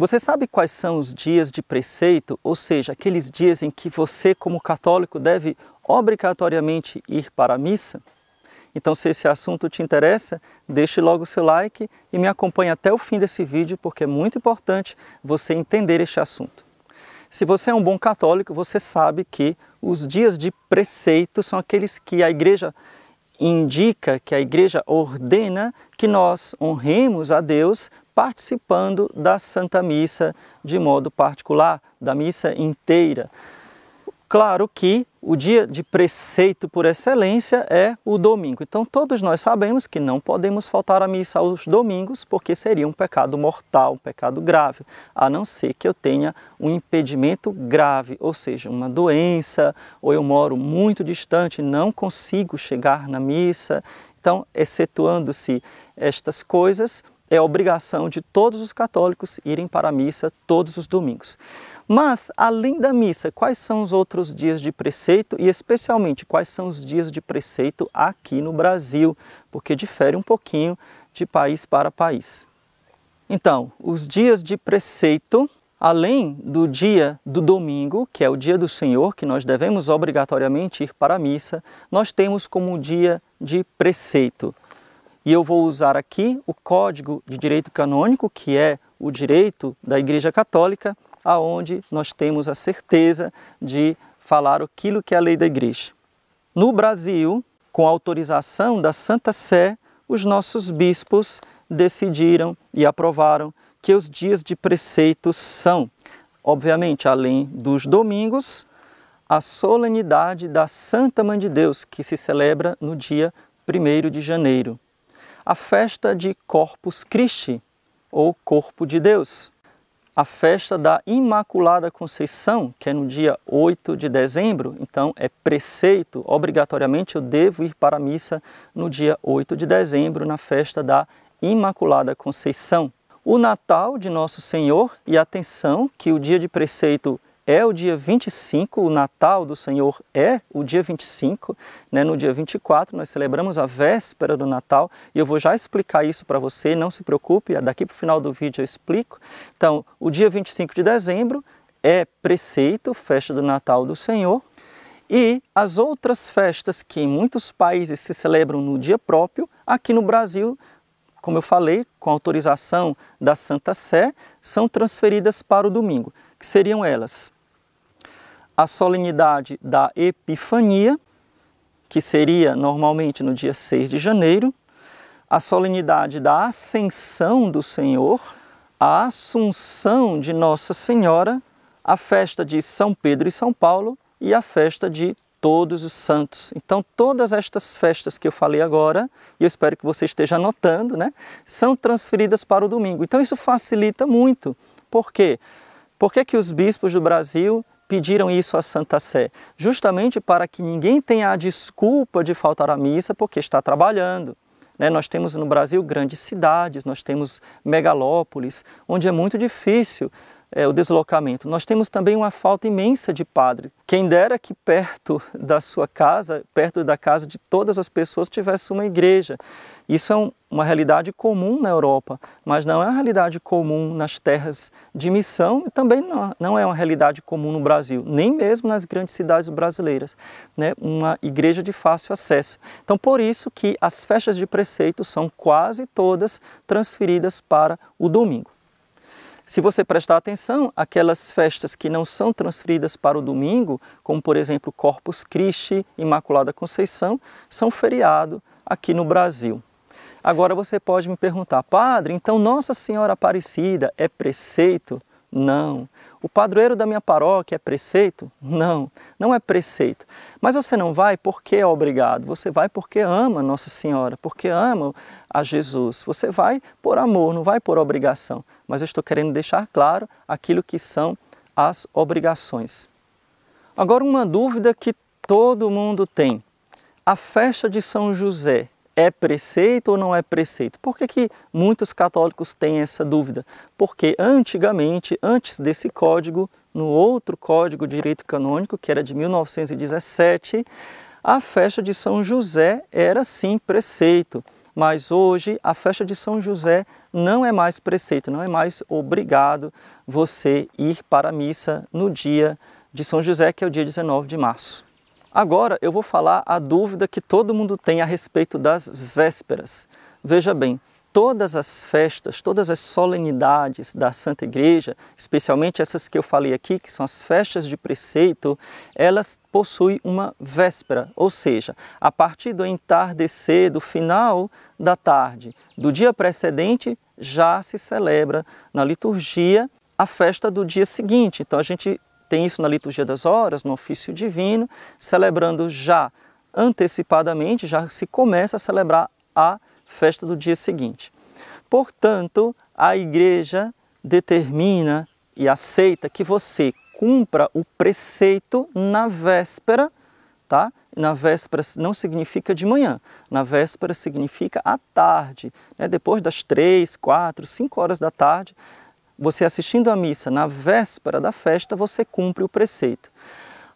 Você sabe quais são os dias de preceito, ou seja, aqueles dias em que você, como católico, deve obrigatoriamente ir para a missa? Então, se esse assunto te interessa, deixe logo o seu like e me acompanhe até o fim desse vídeo, porque é muito importante você entender este assunto. Se você é um bom católico, você sabe que os dias de preceito são aqueles que a igreja indica, que a igreja ordena que nós honremos a Deus participando da Santa Missa de modo particular, da missa inteira. Claro que o dia de preceito por excelência é o domingo. Então, todos nós sabemos que não podemos faltar à missa aos domingos, porque seria um pecado mortal, um pecado grave, a não ser que eu tenha um impedimento grave, ou seja, uma doença, ou eu moro muito distante, não consigo chegar na missa. Então, excetuando-se estas coisas, é obrigação de todos os católicos irem para a missa todos os domingos. Mas, além da missa, quais são os outros dias de preceito e, especialmente, quais são os dias de preceito aqui no Brasil? Porque difere um pouquinho de país para país. Então, os dias de preceito, além do dia do domingo, que é o dia do Senhor, que nós devemos obrigatoriamente ir para a missa, nós temos como dia de preceito e eu vou usar aqui o código de direito canônico, que é o direito da Igreja Católica, aonde nós temos a certeza de falar aquilo que é a lei da Igreja. No Brasil, com autorização da Santa Sé, os nossos bispos decidiram e aprovaram que os dias de preceito são, obviamente, além dos domingos, a solenidade da Santa Mãe de Deus, que se celebra no dia 1 de janeiro a festa de Corpus Christi, ou Corpo de Deus. A festa da Imaculada Conceição, que é no dia 8 de dezembro, então é preceito, obrigatoriamente eu devo ir para a missa no dia 8 de dezembro, na festa da Imaculada Conceição. O Natal de Nosso Senhor, e atenção que o dia de preceito é o dia 25, o Natal do Senhor é o dia 25, né? no dia 24 nós celebramos a véspera do Natal e eu vou já explicar isso para você, não se preocupe, é daqui para o final do vídeo eu explico. Então, o dia 25 de dezembro é preceito, festa do Natal do Senhor, e as outras festas que em muitos países se celebram no dia próprio, aqui no Brasil como eu falei, com autorização da Santa Sé, são transferidas para o domingo, que seriam elas a solenidade da Epifania, que seria normalmente no dia 6 de janeiro, a solenidade da Ascensão do Senhor, a Assunção de Nossa Senhora, a festa de São Pedro e São Paulo e a festa de todos os santos. Então, todas estas festas que eu falei agora, e eu espero que você esteja anotando, né, são transferidas para o domingo. Então, isso facilita muito. Por quê? Por que, que os bispos do Brasil pediram isso à Santa Sé, justamente para que ninguém tenha a desculpa de faltar à missa porque está trabalhando. Né? Nós temos no Brasil grandes cidades, nós temos megalópolis, onde é muito difícil é, o deslocamento. Nós temos também uma falta imensa de padre. Quem dera que perto da sua casa, perto da casa de todas as pessoas, tivesse uma igreja. Isso é um, uma realidade comum na Europa, mas não é uma realidade comum nas terras de missão e também não, não é uma realidade comum no Brasil, nem mesmo nas grandes cidades brasileiras. Né? Uma igreja de fácil acesso. Então, por isso que as festas de preceito são quase todas transferidas para o domingo. Se você prestar atenção, aquelas festas que não são transferidas para o domingo, como por exemplo Corpus Christi, Imaculada Conceição, são feriado aqui no Brasil. Agora você pode me perguntar, padre, então Nossa Senhora Aparecida é preceito? Não. O padroeiro da minha paróquia é preceito? Não, não é preceito. Mas você não vai porque é obrigado, você vai porque ama Nossa Senhora, porque ama a Jesus. Você vai por amor, não vai por obrigação mas eu estou querendo deixar claro aquilo que são as obrigações. Agora, uma dúvida que todo mundo tem: a festa de São José é preceito ou não é preceito? Por que, que muitos católicos têm essa dúvida? Porque antigamente, antes desse código, no outro código de direito canônico, que era de 1917, a festa de São José era sim preceito mas hoje a festa de São José não é mais preceito, não é mais obrigado você ir para a missa no dia de São José, que é o dia 19 de março. Agora eu vou falar a dúvida que todo mundo tem a respeito das vésperas. Veja bem, todas as festas, todas as solenidades da Santa Igreja, especialmente essas que eu falei aqui, que são as festas de preceito, elas possuem uma véspera, ou seja, a partir do entardecer, do final da tarde, do dia precedente, já se celebra na liturgia a festa do dia seguinte. Então a gente tem isso na liturgia das horas, no ofício divino, celebrando já antecipadamente, já se começa a celebrar a festa do dia seguinte. Portanto, a igreja determina e aceita que você cumpra o preceito na véspera, tá? Na véspera não significa de manhã, na véspera significa à tarde, né? depois das três, quatro, cinco horas da tarde, você assistindo à missa na véspera da festa, você cumpre o preceito.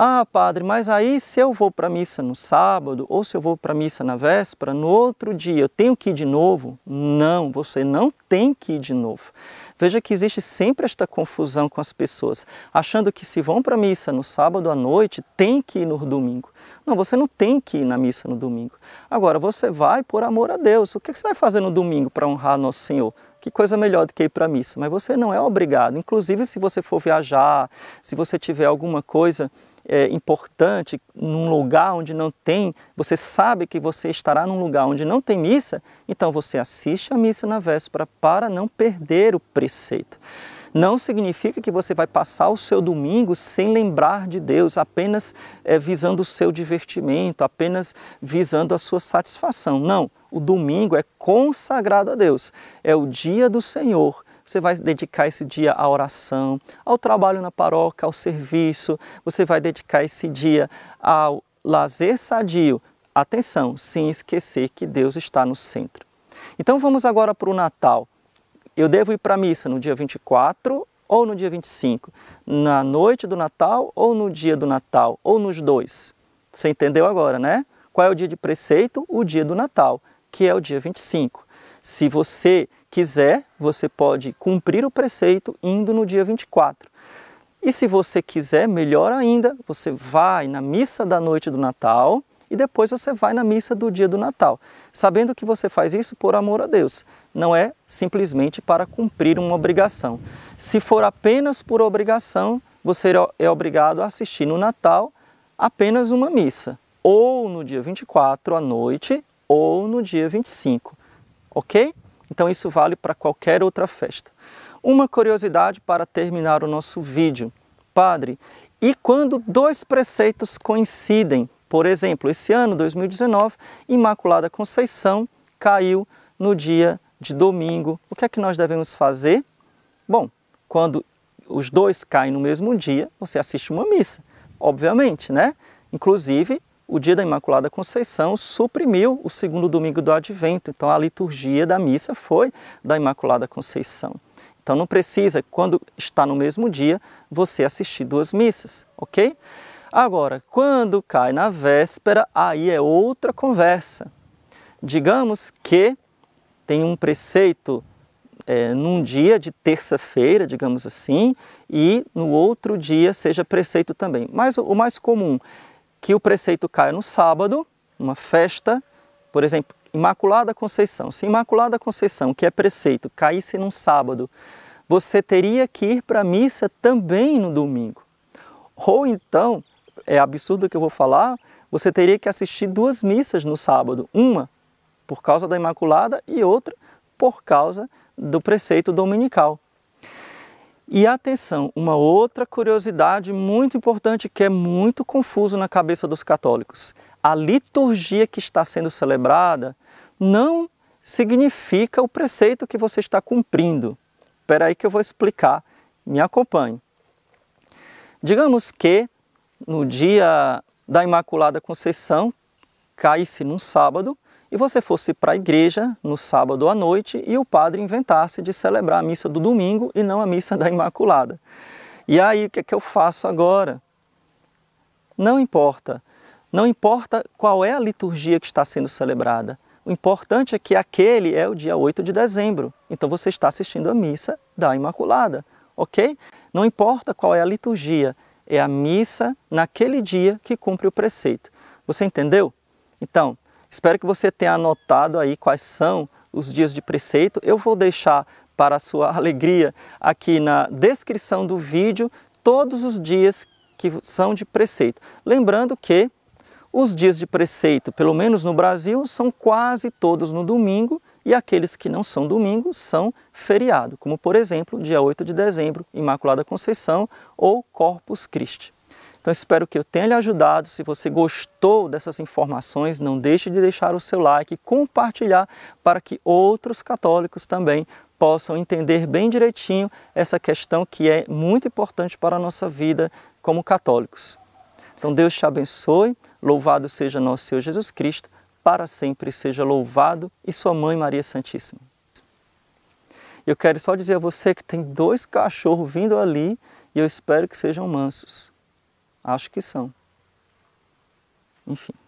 Ah, padre, mas aí se eu vou para a missa no sábado ou se eu vou para a missa na véspera, no outro dia eu tenho que ir de novo? Não, você não tem que ir de novo. Veja que existe sempre esta confusão com as pessoas, achando que se vão para a missa no sábado à noite, tem que ir no domingo. Não, você não tem que ir na missa no domingo. Agora, você vai por amor a Deus. O que é você vai fazer no domingo para honrar nosso Senhor? Que coisa melhor do que ir para a missa? Mas você não é obrigado. Inclusive, se você for viajar, se você tiver alguma coisa é, importante, num lugar onde não tem, você sabe que você estará num lugar onde não tem missa, então você assiste a missa na véspera para não perder o preceito. Não significa que você vai passar o seu domingo sem lembrar de Deus, apenas é, visando o seu divertimento, apenas visando a sua satisfação. Não, o domingo é consagrado a Deus, é o dia do Senhor você vai dedicar esse dia à oração, ao trabalho na paróquia, ao serviço. Você vai dedicar esse dia ao lazer sadio. Atenção, sem esquecer que Deus está no centro. Então vamos agora para o Natal. Eu devo ir para a missa no dia 24 ou no dia 25? Na noite do Natal ou no dia do Natal? Ou nos dois? Você entendeu agora, né? Qual é o dia de preceito? O dia do Natal, que é o dia 25. Se você quiser, você pode cumprir o preceito indo no dia 24. E se você quiser, melhor ainda, você vai na missa da noite do Natal e depois você vai na missa do dia do Natal, sabendo que você faz isso por amor a Deus, não é simplesmente para cumprir uma obrigação. Se for apenas por obrigação, você é, é obrigado a assistir no Natal apenas uma missa, ou no dia 24 à noite, ou no dia 25, ok? Então isso vale para qualquer outra festa. Uma curiosidade para terminar o nosso vídeo. Padre, e quando dois preceitos coincidem? Por exemplo, esse ano, 2019, Imaculada Conceição caiu no dia de domingo. O que é que nós devemos fazer? Bom, quando os dois caem no mesmo dia, você assiste uma missa, obviamente, né? Inclusive, o dia da Imaculada Conceição suprimiu o segundo domingo do Advento. Então, a liturgia da missa foi da Imaculada Conceição. Então, não precisa, quando está no mesmo dia, você assistir duas missas, ok? Agora, quando cai na véspera, aí é outra conversa. Digamos que tem um preceito é, num dia de terça-feira, digamos assim, e no outro dia seja preceito também. Mas o mais comum que o preceito caia no sábado, uma festa, por exemplo, Imaculada Conceição. Se Imaculada Conceição, que é preceito, caísse num sábado, você teria que ir para a missa também no domingo. Ou então, é absurdo o que eu vou falar, você teria que assistir duas missas no sábado, uma por causa da Imaculada e outra por causa do preceito dominical. E atenção, uma outra curiosidade muito importante que é muito confuso na cabeça dos católicos. A liturgia que está sendo celebrada não significa o preceito que você está cumprindo. Espera aí que eu vou explicar. Me acompanhe. Digamos que no dia da Imaculada Conceição, caísse num sábado, e você fosse para a igreja no sábado à noite e o padre inventasse de celebrar a missa do domingo e não a missa da Imaculada. E aí, o que é que eu faço agora? Não importa. Não importa qual é a liturgia que está sendo celebrada. O importante é que aquele é o dia 8 de dezembro. Então você está assistindo a missa da Imaculada, ok? Não importa qual é a liturgia, é a missa naquele dia que cumpre o preceito. Você entendeu? Então, Espero que você tenha anotado aí quais são os dias de preceito. Eu vou deixar para a sua alegria aqui na descrição do vídeo todos os dias que são de preceito. Lembrando que os dias de preceito, pelo menos no Brasil, são quase todos no domingo e aqueles que não são domingo são feriado, como por exemplo, dia 8 de dezembro, Imaculada Conceição ou Corpus Christi. Então espero que eu tenha lhe ajudado. Se você gostou dessas informações, não deixe de deixar o seu like e compartilhar para que outros católicos também possam entender bem direitinho essa questão que é muito importante para a nossa vida como católicos. Então Deus te abençoe, louvado seja nosso Senhor Jesus Cristo, para sempre seja louvado e sua mãe Maria Santíssima. Eu quero só dizer a você que tem dois cachorros vindo ali e eu espero que sejam mansos. Acho que são. Enfim.